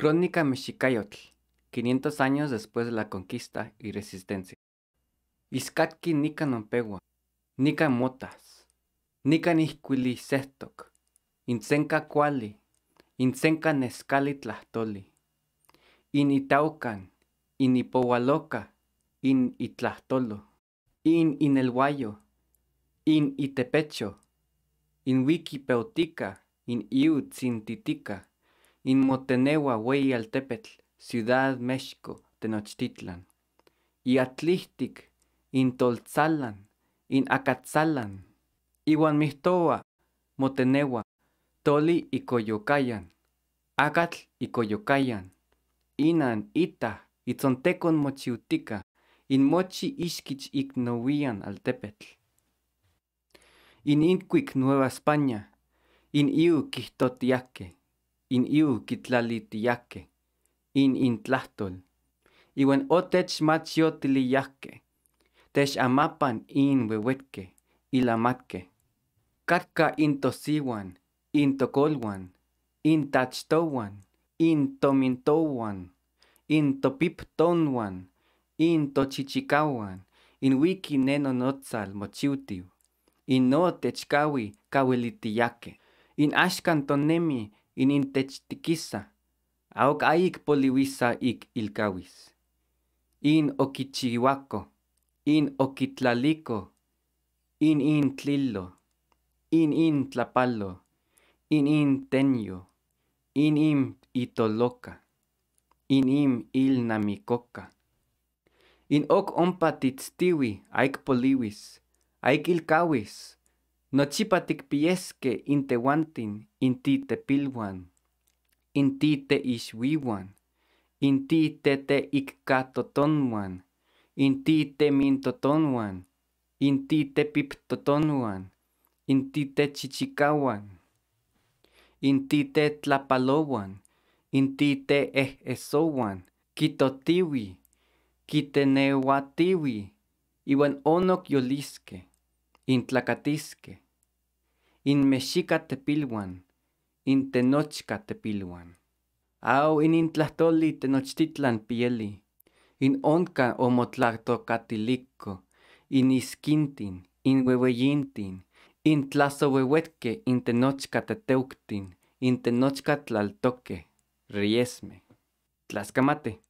Crónica Mexicayotl, 500 años después de la conquista y resistencia. Iscatki Nica nonpegua, Nica Motas, Nica Nisquili Cuali, Insenca Nescali Tlahtoli, In Itaucan, In Ipowaloca, In Itlahtolo, In Inelguayo, In Itepecho, In al Altepetl, Ciudad México, Tenochtitlan. Tolzalan, in Acatzalan, Iwan Mistoa, Motenewa, Toli y Coyocayan, Acatl y Coyocayan. Inan, Ita, Itzontecon Mochiutica, Mochi Iskich al Altepetl. In Inquic Nueva España, In Iu in iu kitlalitiyake, in in tlahtol. Iwan otech machio tiliyake, tech amapan in wewetke, ilamatke. Katka in tosiwan, in tokolwan, in tachtowan, in tomintowan, in topiptonwan, in tochichikawan, in wiki neno notsal mochiutiu. In no techkawi kawelitiyake. In ashkan tonemi nemi in intech auk aik poliwisa ik ilkawis in okichiwako in okitlaliko in in tlillo in in tlapallo in in tenyo in im itoloka in im ilnamikoka in ok ompatitstiwi aik poliwis aik ilkawis Nochipa inte intehuantin, inti pilwan, inti iswiwan, inti ikkatotonwan, inti mintotonwan, inti piptotonwan, inti chichikawan, inti tlapalowan, inti tiwi kitenewa tivi iwan onok yoliske. Intlacatisque, In in te te Au in intlahtoli tenochtitlan pieli, in onca catilico, in iskintin, in hueveyintin, in tlazohuehuetque, in tenochca teuctin, in tenochca riesme. Tlascamate.